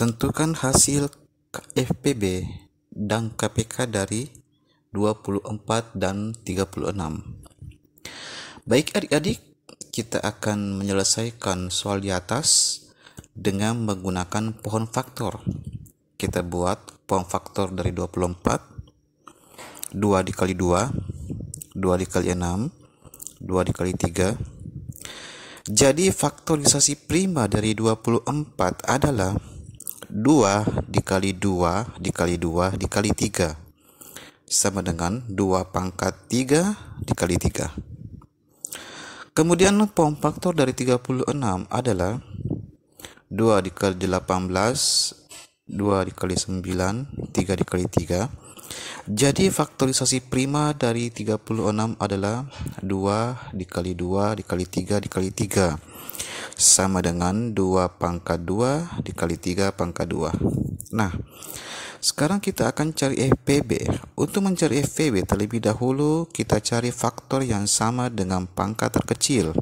Tentukan hasil FPB dan KPK dari 24 dan 36. Baik adik-adik, kita akan menyelesaikan soal di atas dengan menggunakan pohon faktor. Kita buat pohon faktor dari 24, 2 dikali 2, 2 dikali 6, 2 dikali 3. Jadi faktorisasi prima dari 24 adalah 2 dikali 2 dikali 2 dikali 3 sama dengan 2 pangkat 3 dikali 3. Kemudian form faktor dari 36 adalah 2 dikali 18, 2 dikali 9, 3 dikali 3. Jadi faktorisasi prima dari 36 adalah 2 dikali 2 dikali 3 dikali 3 sama dengan 2 pangkat 2 dikali 3 pangkat 2. Nah, sekarang kita akan cari FPB. Untuk mencari FPB terlebih dahulu kita cari faktor yang sama dengan pangkat terkecil.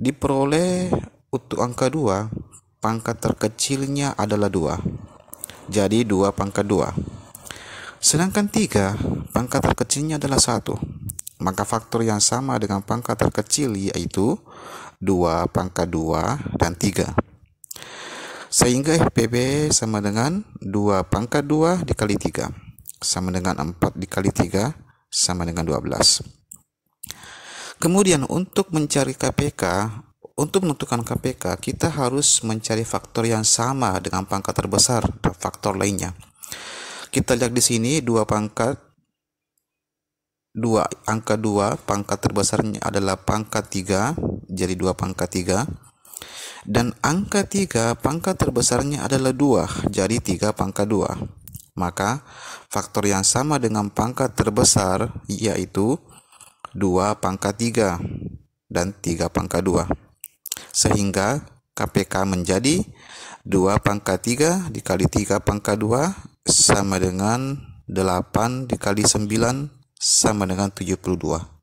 Diperoleh untuk angka 2, pangkat terkecilnya adalah 2. Jadi 2 pangkat 2. Sedangkan 3, pangkat terkecilnya adalah 1. Maka faktor yang sama dengan pangkat terkecil yaitu 2 pangkat 2 dan 3. Sehingga FPB sama dengan 2 pangkat 2 dikali 3 sama dengan 4 dikali 3 sama dengan 12. Kemudian untuk mencari KPK, untuk menentukan KPK kita harus mencari faktor yang sama dengan pangkat terbesar dan faktor lainnya. Kita lihat di sini 2 pangkat 2 angka dua pangkat terbesarnya adalah pangkat tiga jadi dua pangkat tiga dan angka tiga pangkat terbesarnya adalah dua jadi tiga pangkat dua maka faktor yang sama dengan pangkat terbesar yaitu dua pangkat tiga dan tiga pangkat dua sehingga KPK menjadi dua pangkat tiga dikali tiga pangkat dua sama dengan 8 dikali 9 sama dengan 72.